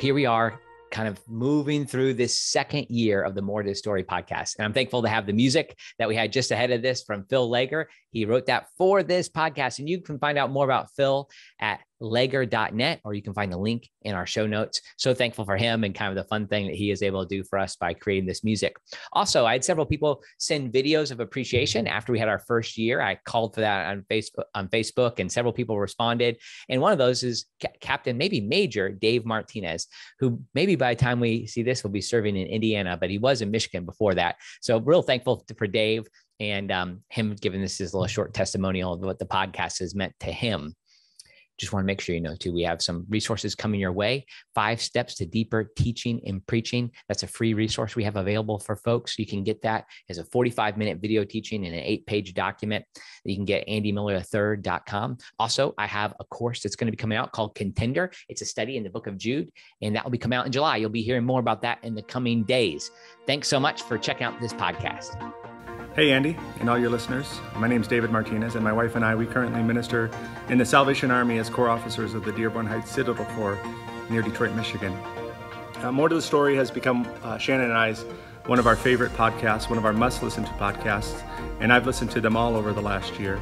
here we are, kind of moving through this second year of the More to the Story podcast. And I'm thankful to have the music that we had just ahead of this from Phil Lager. He wrote that for this podcast. And you can find out more about Phil at legger.net, or you can find the link in our show notes. So thankful for him and kind of the fun thing that he is able to do for us by creating this music. Also, I had several people send videos of appreciation after we had our first year. I called for that on Facebook, on Facebook and several people responded. And one of those is C- Captain, maybe Major Dave Martinez, who maybe by the time we see this will be serving in Indiana, but he was in Michigan before that. So real thankful to, for Dave and um, him giving this his little short testimonial of what the podcast has meant to him just want to make sure you know too, we have some resources coming your way. Five Steps to Deeper Teaching and Preaching. That's a free resource we have available for folks. You can get that as a 45 minute video teaching and an eight page document you can get at andymiller Also, I have a course that's going to be coming out called Contender. It's a study in the book of Jude, and that will be coming out in July. You'll be hearing more about that in the coming days. Thanks so much for checking out this podcast. Hey, Andy, and all your listeners. My name is David Martinez, and my wife and I, we currently minister in the Salvation Army as Corps officers of the Dearborn Heights Citadel Corps near Detroit, Michigan. Uh, More to the Story has become uh, Shannon and I's one of our favorite podcasts, one of our must listen to podcasts, and I've listened to them all over the last year.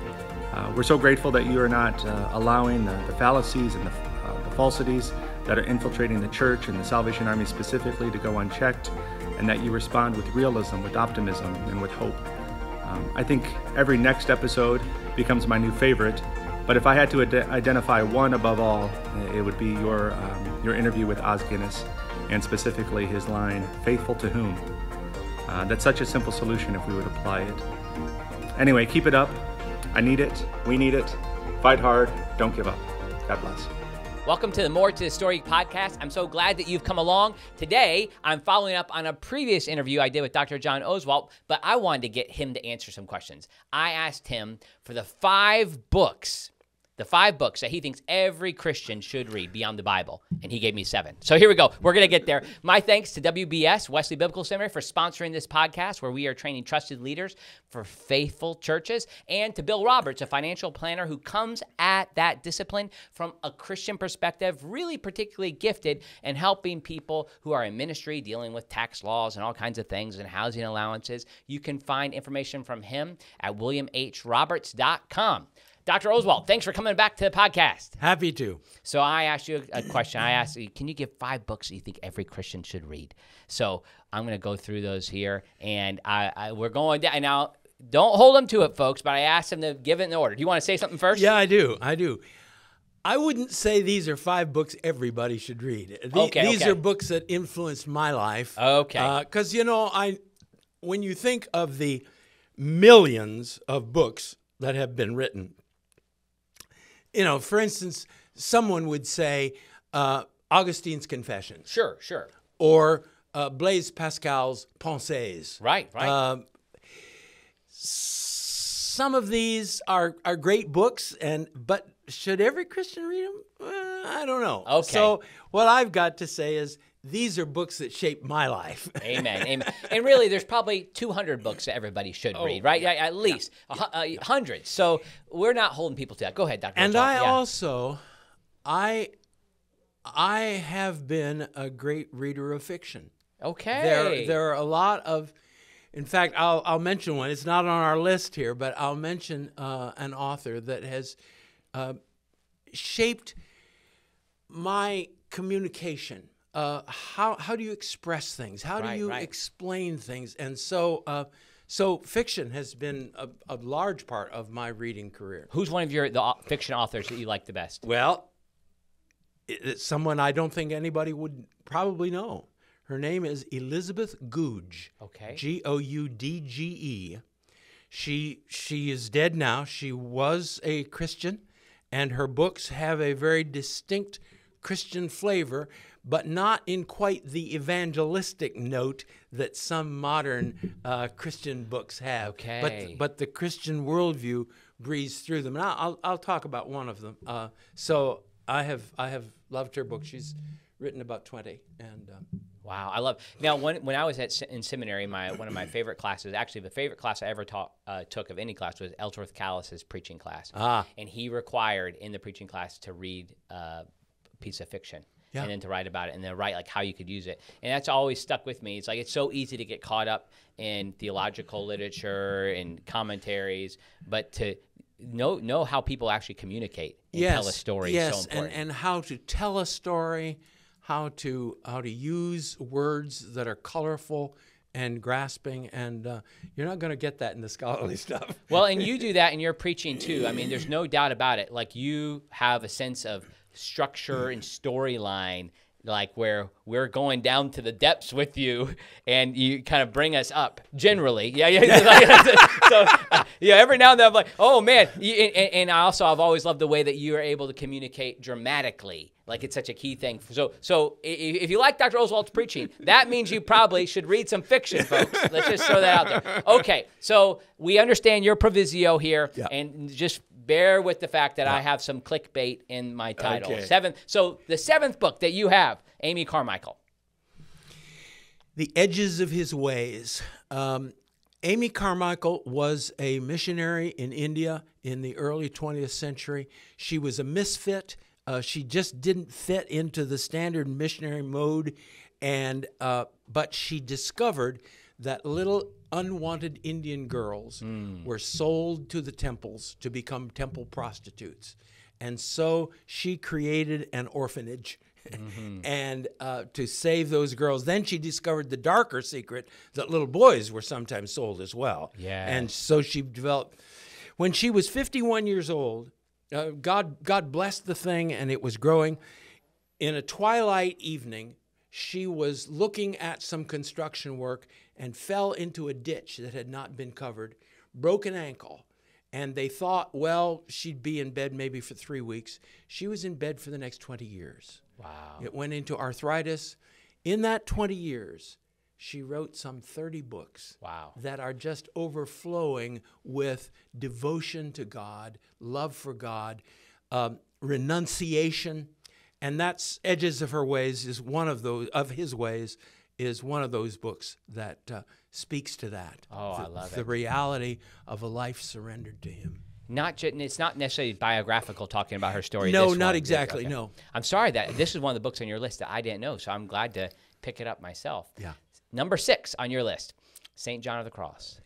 Uh, we're so grateful that you are not uh, allowing the, the, fallacies and the, uh, the falsities that are infiltrating the church and the Salvation Army specifically to go unchecked, and that you respond with realism, with optimism, and with hope. Um, I think every next episode becomes my new favorite, but if I had to ad- identify one above all, it would be your, um, your interview with Oz Guinness, and specifically his line, Faithful to Whom? Uh, that's such a simple solution if we would apply it. Anyway, keep it up. I need it. We need it. Fight hard. Don't give up. God bless. Welcome to the More to the Story podcast. I'm so glad that you've come along. Today, I'm following up on a previous interview I did with Dr. John Oswald, but I wanted to get him to answer some questions. I asked him for the five books the five books that he thinks every Christian should read beyond the Bible, and he gave me seven. So here we go. We're going to get there. My thanks to WBS, Wesley Biblical Seminary, for sponsoring this podcast where we are training trusted leaders for faithful churches, and to Bill Roberts, a financial planner who comes at that discipline from a Christian perspective, really particularly gifted in helping people who are in ministry dealing with tax laws and all kinds of things and housing allowances. You can find information from him at williamhroberts.com. Dr. Oswald, thanks for coming back to the podcast. Happy to. So I asked you a question. I asked you, can you give five books that you think every Christian should read? So I'm going to go through those here, and I, I we're going down now. Don't hold them to it, folks. But I asked them to give it in order. Do you want to say something first? Yeah, I do. I do. I wouldn't say these are five books everybody should read. The, okay, these okay. are books that influenced my life. Okay. Because uh, you know, I when you think of the millions of books that have been written, you know, for instance, someone would say uh, Augustine's Confessions. Sure, sure. Or uh, Blaise Pascal's Pensées. Right, right. Uh, some of these are are great books, and but should every Christian read them? Uh, I don't know. Okay. So what I've got to say is these are books that shape my life. amen. Amen. And really, there's probably 200 books that everybody should oh, read, right? Yeah, At least yeah, uh, yeah. hundreds. So we're not holding people to that. Go ahead, Doctor. And Rachel. I yeah. also, I, I have been a great reader of fiction. Okay. There, there are a lot of. In fact, I'll, I'll mention one. It's not on our list here, but I'll mention uh, an author that has uh, shaped my communication uh, how how do you express things? How right, do you right. explain things? And so. Uh, so fiction has been a, a, large part of my reading career. Who's one of your the fiction authors that you like the best? Well, it's someone I don't think anybody would probably know. Her name is Elizabeth Googe. Okay. G O U D G E. She she is dead now. She was a Christian, and her books have a very distinct Christian flavor, but not in quite the evangelistic note that some modern uh, Christian books have. Okay. But, but the Christian worldview breathes through them. And I'll, I'll talk about one of them. Uh, so I have, I have loved her book. She's written about 20. And um, Wow, I love. Now, when, when I was at in seminary, my one of my favorite classes, actually the favorite class I ever taught uh, took of any class was Ellsworth Callis's preaching class. Ah. and he required in the preaching class to read uh, a piece of fiction yeah. and then to write about it and then write like how you could use it. And that's always stuck with me. It's like it's so easy to get caught up in theological literature and commentaries, but to know know how people actually communicate and yes, tell a story yes, so and, and how to tell a story, how to how to use words that are colorful and grasping and uh, you're not going to get that in the scholarly stuff well and you do that in your preaching too i mean there's no doubt about it like you have a sense of structure and storyline like where we're going down to the depths with you and you kind of bring us up generally yeah yeah so uh, yeah every now and then i'm like oh man and, and i also i've always loved the way that you are able to communicate dramatically like it's such a key thing. So, so if you like Dr. Oswald's preaching, that means you probably should read some fiction, folks. Let's just throw that out there. Okay, so we understand your proviso here, yeah. and just bear with the fact that I have some clickbait in my title. Okay. Seventh. So the seventh book that you have, Amy Carmichael. The Edges of His Ways. Um, Amy Carmichael was a missionary in India in the early 20th century. She was a misfit. Uh, she just didn't fit into the standard missionary mode, and uh, but she discovered that little unwanted Indian girls mm. were sold to the temples to become temple prostitutes. And so she created an orphanage. Mm-hmm. and uh, to save those girls. Then she discovered the darker secret that little boys were sometimes sold as well. Yeah. And so she developed. When she was 51 years old, uh, God God blessed the thing, and it was growing. In a twilight evening, she was looking at some construction work and fell into a ditch that had not been covered, broke an ankle, and they thought, well, she'd be in bed maybe for three weeks. She was in bed for the next 20 years. Wow. It went into arthritis. In that 20 years, she wrote some 30 books wow. that are just overflowing with devotion to God, love for God, um, renunciation. And that's Edges of Her Ways is one of those, of his ways is one of those books that uh, speaks to that. Oh, the, I love it. The reality of a life surrendered to Him. Not just, it's not necessarily biographical talking about her story. No, not one. exactly. Okay. No. I'm sorry that this is one of the books on your list that I didn't know, so I'm glad to pick it up myself. Yeah. Number six on your list, St. John of the Cross.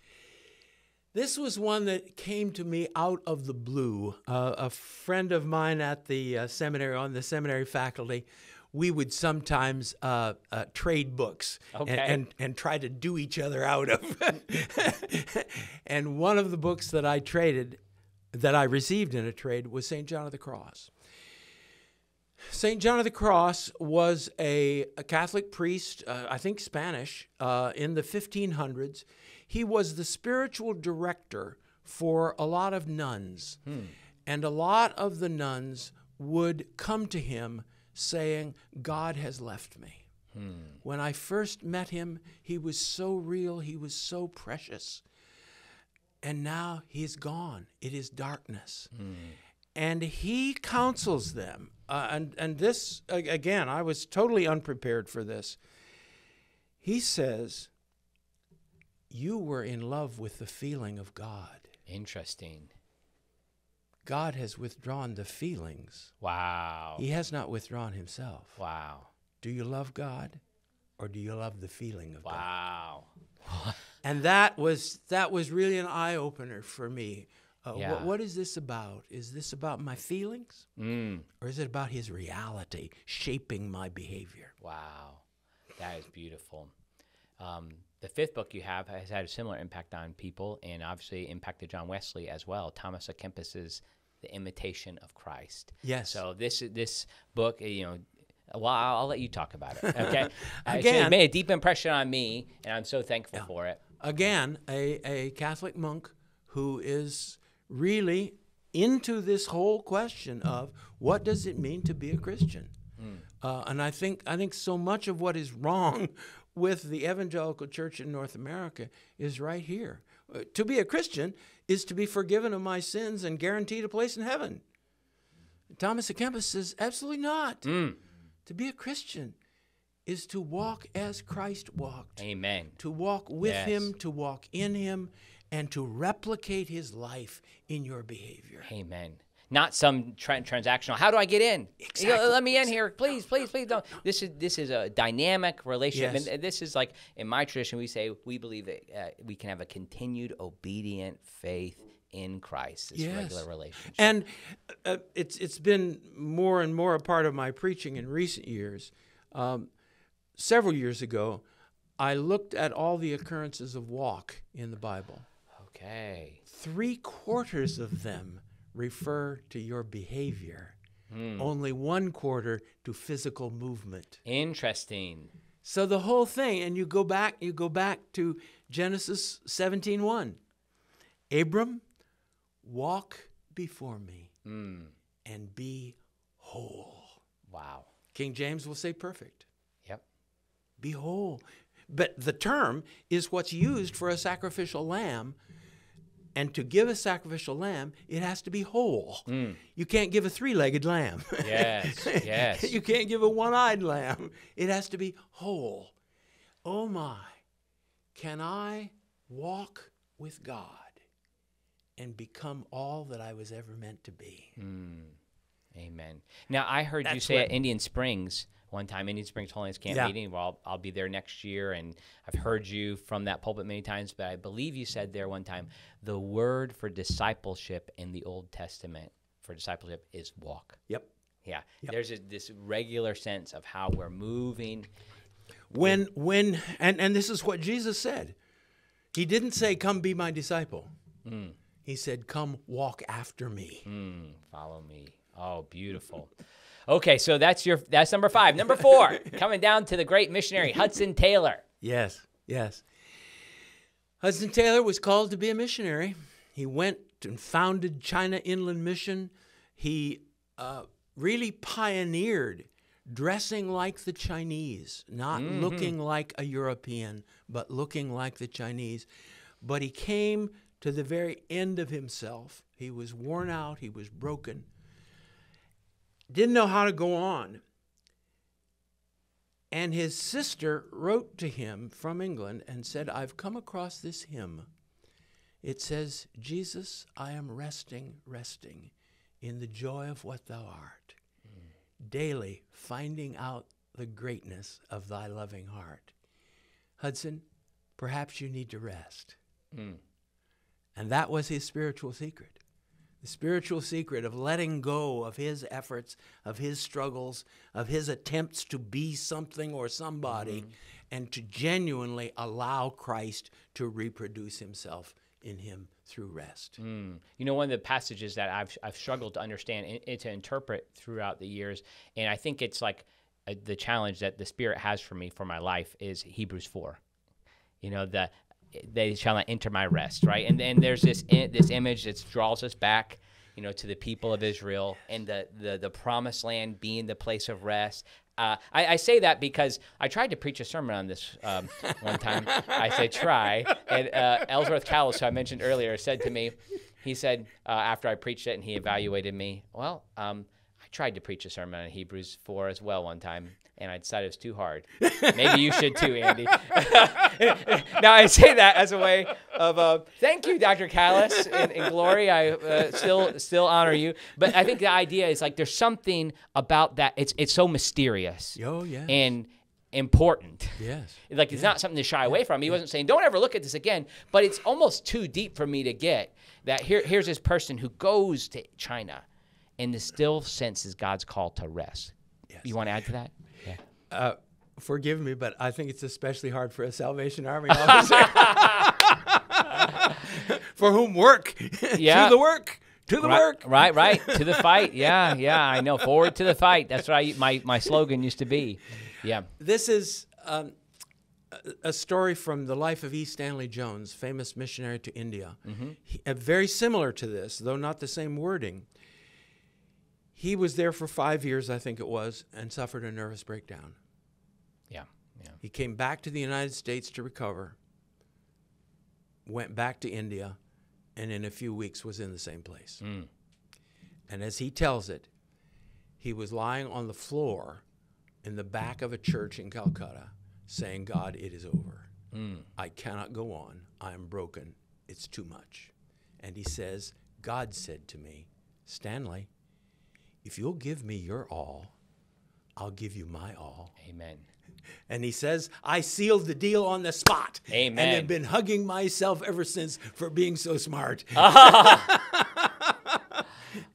This was one that came to me out of the blue. Uh, a friend of mine at the uh, seminary, on the seminary faculty, we would sometimes uh, uh, trade books okay. and, and, and, try to do each other out of. and one of the books that I traded, that I received in a trade, was St. John of the Cross. St. John of the Cross was a, a Catholic priest, uh, I think Spanish, uh, in the 1500s. He was the spiritual director for a lot of nuns. Hmm. And a lot of the nuns would come to him saying, God has left me. Hmm. When I first met him, he was so real, he was so precious. And now he's gone. It is darkness. Hmm. And he counsels them. Uh, and, and this, again, I was totally unprepared for this. He says, You were in love with the feeling of God. Interesting. God has withdrawn the feelings. Wow. He has not withdrawn himself. Wow. Do you love God or do you love the feeling of wow. God? Wow. and that was that was really an eye opener for me. Uh, yeah. what is this about? Is this about my feelings? Mm. Or is it about his reality shaping my behavior? Wow. That is beautiful. Um, the fifth book you have has had a similar impact on people and obviously impacted John Wesley as well. Thomas A. Kempis's The Imitation of Christ. Yes. So this this book, eh, you know, well, I'll, I'll let you talk about it. Okay. Uh, Again, uh, it made a deep impression on me, and I'm so thankful yeah. for it. Again, a, a Catholic monk who is really into this whole question of what does it mean to be a Christian? Mm. Uh, and I think I think so much of what is wrong with the evangelical church in North America is right here. Uh, to be a Christian is to be forgiven of my sins and guaranteed a place in heaven. Thomas A. Kempis says, absolutely not. Mm. To be a Christian is to walk as Christ walked. Amen. To walk with yes. him, to walk in him, and to replicate his life in your behavior. Amen not some tra- transactional. How do I get in? Exactly. You know, let me in here, please, please, please don't. This is this is a dynamic relationship, yes. and this is like in my tradition we say we believe that uh, we can have a continued obedient faith in Christ, this yes. regular relationship. And uh, uh, it's it's been more and more a part of my preaching in recent years. Um, several years ago, I looked at all the occurrences of walk in the Bible. Okay. Three quarters of them refer to your behavior. Mm. Only one quarter to physical movement. Interesting. So the whole thing, and you go back, you go back to Genesis 17:1. Abram, walk before me mm. and be whole. Wow. King James will say perfect. Yep. Be whole. But the term is what's used for a sacrificial lamb and to give a sacrificial lamb, it has to be whole. Mm. You can't give a three legged lamb. Yes, yes. you can't give a one eyed lamb. It has to be whole. Oh my, can I walk with God and become all that I was ever meant to be? Mm. Amen. Now, I heard That's you say what, at Indian Springs one time Indian Springs Holiness Camp yeah. meeting. Well, I'll, I'll, be there next year. And I've heard you from that pulpit many times, but I believe you said there one time the word for discipleship in the Old Testament for discipleship is walk. Yep. Yeah. Yep. There's a, this regular sense of how we're moving. When, when, and, and this is what Jesus said. He didn't say, Come be my disciple. Mm. He said, Come walk after me. Mm, follow me. Oh, beautiful. Okay, so that's your that's number five. Number four, coming down to the great missionary Hudson Taylor. Yes, yes. Hudson Taylor was called to be a missionary. He went and founded China Inland Mission. He uh, really pioneered dressing like the Chinese, not mm -hmm. looking like a European, but looking like the Chinese. But he came to the very end of himself. He was worn out, he was broken, didn't know how to go on. And his sister wrote to him from England and said, I've come across this hymn. It says, Jesus, I am resting, resting in the joy of what thou art, mm. daily finding out the greatness of thy loving heart. Hudson, perhaps you need to rest. Mm. And that was his spiritual secret the spiritual secret of letting go of his efforts, of his struggles, of his attempts to be something or somebody, mm -hmm. and to genuinely allow Christ to reproduce himself in him through rest. Mm. You know, one of the passages that I've, I've struggled to understand and, and to interpret throughout the years, and I think it's like a, uh, the challenge that the Spirit has for me for my life is Hebrews 4. You know, the they shall not enter my rest, right? And then there's this in, this image that draws us back, you know, to the people of Israel and the the, the promised land being the place of rest. Uh, I, I, say that because I tried to preach a sermon on this um, one time. I said try, and uh, Ellsworth Callis, who I mentioned earlier, said to me, he said uh, after I preached it and he evaluated me, well. Um, tried to preach a sermon on Hebrews 4 as well one time, and I decided it was too hard. Maybe you should too, Andy. now, I say that as a way of uh, thank you, Dr. Callis and, and Glory. I uh, still still honor you. But I think the idea is like there's something about that. It's, it's so mysterious. Oh, yeah. And important. Yes. Like it's not something to shy away from. He wasn't saying, don't ever look at this again, but it's almost too deep for me to get that here, here's this person who goes to China and the still sense is God's call to rest. Yes. You want to add to that? Yeah. Uh, forgive me, but I think it's especially hard for a Salvation Army officer for whom work, yeah. to the work, to the right, work, right, right, to the fight. Yeah, yeah, I know. Forward to the fight. That's what My my slogan used to be, yeah. This is. Um, a story from the life of E. Stanley Jones, famous missionary to India, mm -hmm. he, uh, very similar to this, though not the same wording he was there for five years, I think it was, and suffered a nervous breakdown. Yeah, yeah. He came back to the United States to recover, went back to India, and in a few weeks was in the same place. Mm. And as he tells it, he was lying on the floor in the back of a church in Calcutta saying, God, it is over. Mm. I cannot go on. I am broken. It's too much. And he says, God said to me, Stanley, if you'll give me your all, I'll give you my all. Amen. And he says, I sealed the deal on the spot. Amen. And i have been hugging myself ever since for being so smart. it's,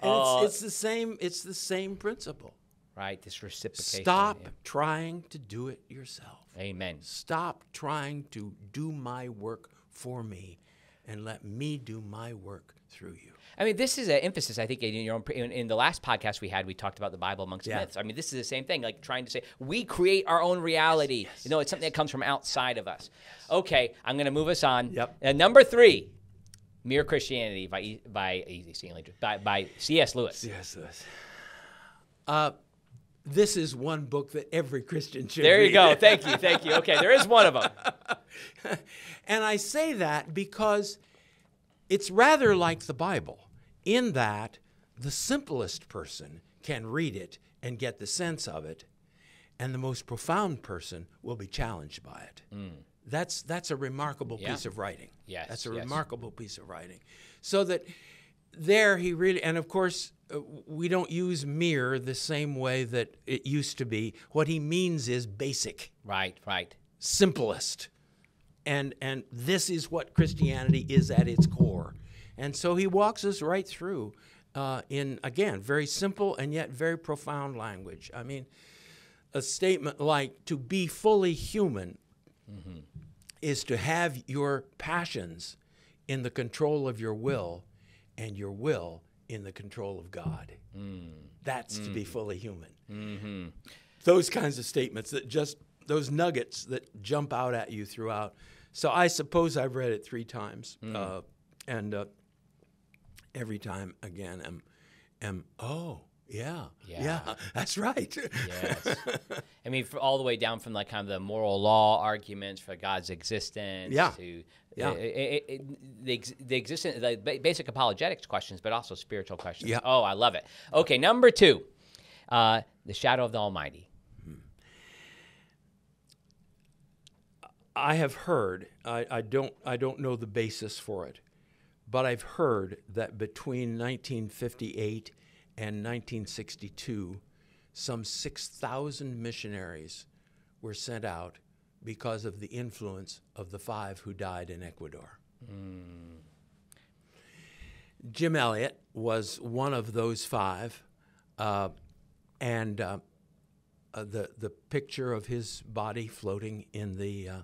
oh. it's, the same, it's the same principle. Right, this reciprocation. Stop yeah. trying to do it yourself. Amen. Stop trying to do my work for me and let me do my work through you. I mean, this is an emphasis. I think in your own in, in the last podcast we had, we talked about the Bible amongst yeah. myths. I mean, this is the same thing. Like trying to say we create our own reality. Yes, yes, you know, it's yes. something that comes from outside of us. Okay, I'm going to move us on. Yep. Uh, number three, Mere Christianity by by by, by C.S. Lewis. C.S. Lewis. Uh, this is one book that every Christian should. There you read. go. Thank you. Thank you. Okay, there is one of them. and I say that because it's rather like the Bible in that the simplest person can read it and get the sense of it, and the most profound person will be challenged by it. Mm. That's that's a remarkable yeah. piece of writing. Yes, that's a yes. remarkable piece of writing. So that there he really and of course uh, we don't use mere the same way that it used to be. What he means is basic. Right, right. Simplest and and this is what Christianity is at its core. And so he walks us right through uh, in again very simple and yet very profound language. I mean, a statement like to be fully human mm-hmm. is to have your passions in the control of your will and your will in the control of God. Mm. That's mm. to be mm. fully human. Mm-hmm. Those kinds of statements that just those nuggets that jump out at you throughout so I suppose I've read it three times, mm. uh, and uh, every time again, am am oh yeah, yeah, yeah, that's right. yes. I mean, all the way down from like kind of the moral law arguments for God's existence yeah. to yeah. It, it, it, the, ex, the existence, the basic apologetics questions, but also spiritual questions. Yeah. Oh, I love it. Okay, number two, uh, the shadow of the Almighty. I have heard, I, I, don't, I don't know the basis for it, but I've heard that between 1958 and 1962, some 6,000 missionaries were sent out because of the influence of the five who died in Ecuador. Mm. Jim Elliot was one of those five, uh, and uh, uh, the the picture of his body floating in the uh,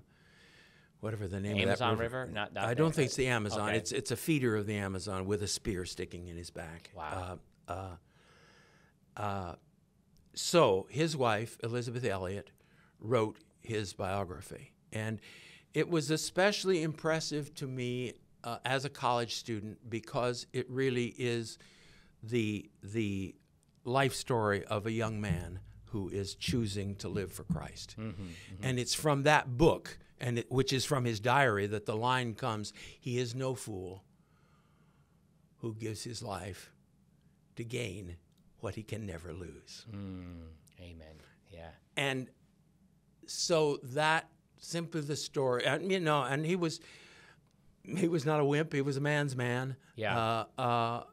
whatever the name Amazon of that river. river? Not, not I don't think it's the Amazon. Okay. It's it's a feeder of the Amazon with a spear sticking in his back. Wow. Uh, uh, uh, so his wife Elizabeth Elliot wrote his biography, and it was especially impressive to me uh, as a college student because it really is the the life story of a young man who is choosing to live for Christ. Mm-hmm, mm-hmm. And it's from that book and it, which is from his diary that the line comes he is no fool who gives his life to gain what he can never lose mm, amen yeah and so that simply the story and you know and he was he was not a wimp he was a man's man yeah uh, uh,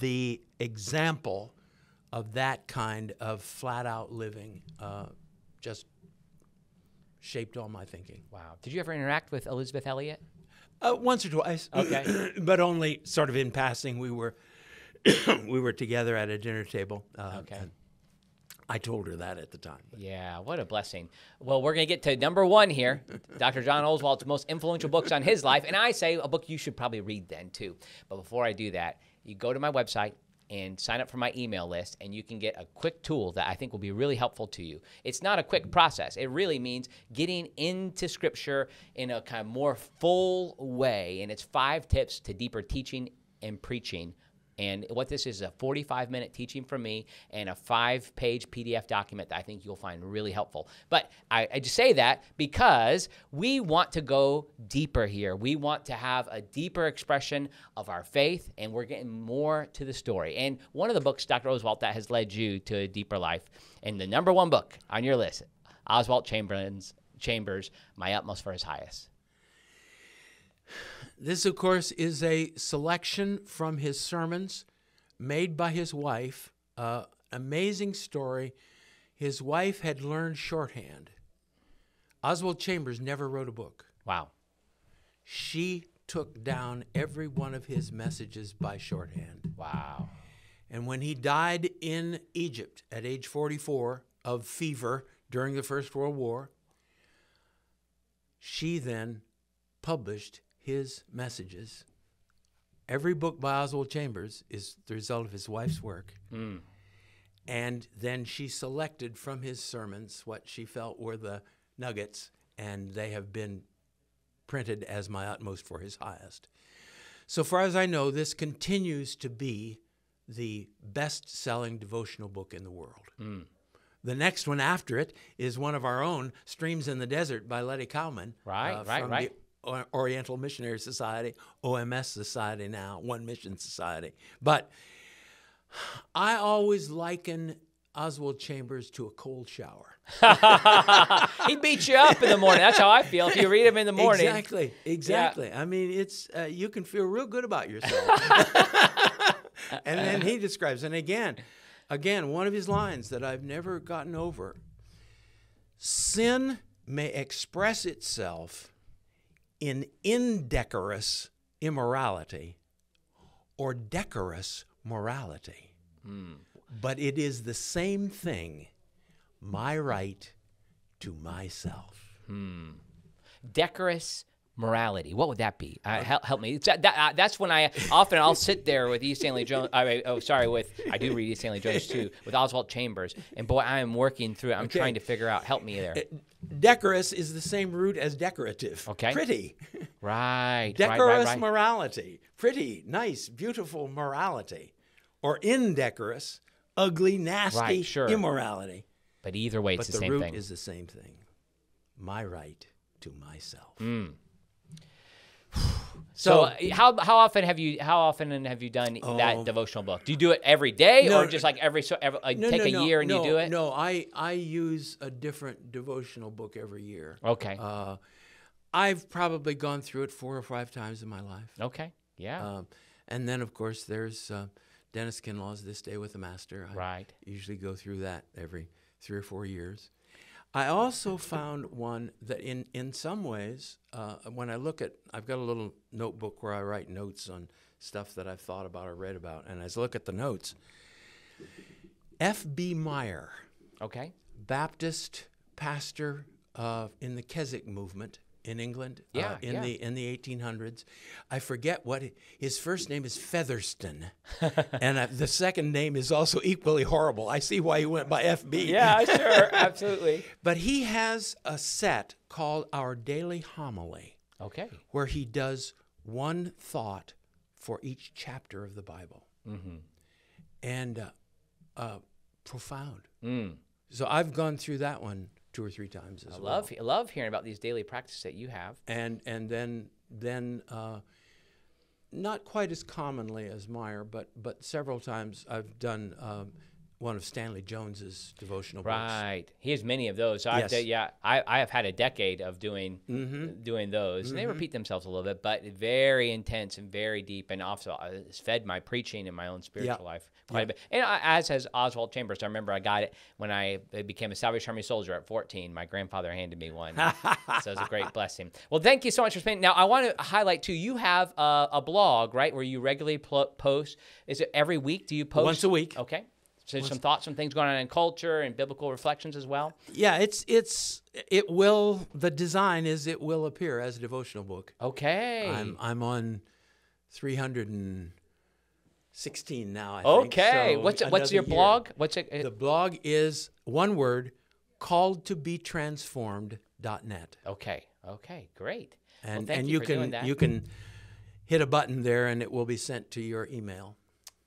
the example of that kind of flat out living uh, just shaped all my thinking. Wow. Did you ever interact with Elizabeth Elliot? Uh, once or twice. Okay. but only sort of in passing. We were we were together at a dinner table. Uh, okay. I told her that at the time. But. Yeah, what a blessing. Well, we're going to get to number one here Dr. John Oswald's most influential books on his life. And I say a book you should probably read then, too. But before I do that, you go to my website, and sign up for my email list, and you can get a quick tool that I think will be really helpful to you. It's not a quick process, it really means getting into Scripture in a kind of more full way. And it's five tips to deeper teaching and preaching and what this is, is a 45 minute teaching from me and a five page PDF document that I think you'll find really helpful. But I, I just say that because we want to go deeper here. We want to have a deeper expression of our faith, and we're getting more to the story. And one of the books, Dr. Oswald, that has led you to a deeper life, and the number one book on your list, Oswald Chambers, Chambers, My Utmost for His Highest. This, of course, is a selection from his sermons made by his wife. Uh, amazing story. His wife had learned shorthand. Oswald Chambers never wrote a book. Wow. She took down every one of his messages by shorthand. Wow. And when he died in Egypt at age 44 of fever during the First World War, she then published his messages. Every book by Oswald Chambers is the result of his wife's work. Mm. And then she selected from his sermons what she felt were the nuggets, and they have been printed as my utmost for his highest. So far as I know, this continues to be the best selling devotional book in the world. Mm. The next one after it is one of our own, Streams in the Desert by Letty Cowman. Right, uh, right, right. Oriental Missionary Society, OMS Society now, One Mission Society. But I always liken Oswald Chambers to a cold shower. he beats you up in the morning. That's how I feel. If you read him in the morning, exactly, exactly. Yeah. I mean, it's uh, you can feel real good about yourself. and then he describes, and again, again, one of his lines that I've never gotten over: sin may express itself in indecorous immorality or decorous morality. Mm. But it is the same thing my right to myself. Hmm. Decorous morality. What would that be? Uh, help, help, me. Uh, that, uh, that's when I often I'll sit there with E. Stanley Jones. I mean, oh, sorry, with I do read E. Stanley Jones too with Oswald Chambers, and boy, I am working through it. I'm okay. trying to figure out. Help me there. Uh, decorous is the same root as decorative. Okay. Pretty. Right. decorous right, right, right. morality. Pretty, nice, beautiful morality, or indecorous, ugly, nasty sure. immorality. But either way, it's but the, the same root thing. is the same thing. My right to myself. Mm. So, so, uh, how how often have you how often have you done um, that devotional book? Do you do it every day no, or just like every so every, like no, take no, a year and you do it? No, I I use a different devotional book every year. Okay. Uh, I've probably gone through it four or five times in my life. Okay. Yeah. Um, and then of course there's uh, Dennis Kinlaw's This Day with the Master. I right. Usually go through that every three or four years. I also found one that, in, in some ways, uh, when I look at, I've got a little notebook where I write notes on stuff that I've thought about or read about. And as I look at the notes, F.B. Meyer, okay, Baptist pastor uh, in the Keswick movement, in England uh, yeah, uh, in yeah. the in the 1800s. I forget what his first name is Featherston, and uh, the second name is also equally horrible. I see why he went by FB. Yeah, sure, absolutely. But he has a set called Our Daily Homily. Okay. Where he does one thought for each chapter of the Bible, mm-hmm. and uh, uh, profound. Mm. So I've gone through that one two or three times as I well. Love, I love hearing about these daily practices that you have. And and then then uh, not quite as commonly as Meyer, but but several times I've done um, one of Stanley Jones's devotional right. books. Right. He has many of those. So yes. I've, yeah, I, I have had a decade of doing mm-hmm. doing those. Mm-hmm. And they mm-hmm. repeat themselves a little bit, but very intense and very deep. And also, uh, it's fed my preaching and my own spiritual yeah. life quite yeah. a bit. And I, uh, as has Oswald Chambers. I remember I got it when I became a Salvation Army soldier at 14. My grandfather handed me one. so was a great blessing. Well, thank you so much for spending. Now, I want to highlight, too, you have a, a blog, right, where you regularly pl- post. Is it every week? Do you post? Once a week. Okay. So some thoughts, some things going on in culture and biblical reflections as well. Yeah, it's it's it will. The design is it will appear as a devotional book. Okay. I'm I'm on three hundred and sixteen now. I okay. So what's what's your year. blog? What's it, it? The blog is one word, called to be transformed net. Okay. Okay. Great. And well, and you, you can you can hit a button there and it will be sent to your email.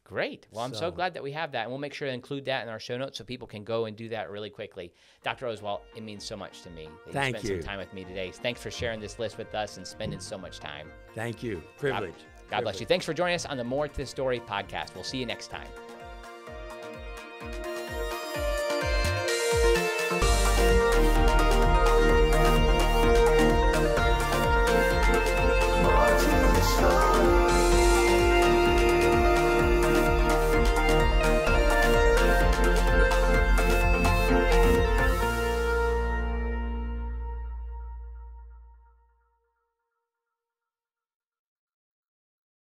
Great. Well, I'm so, so glad that we have that. And we'll make sure to include that in our show notes so people can go and do that really quickly. Dr. Oswald, it means so much to me that Thank you spent you. some time with me today. Thanks for sharing this list with us and spending so much time. Thank you. Privilege. God, God Privilege. bless you. Thanks for joining us on the More to the Story podcast. We'll see you next time.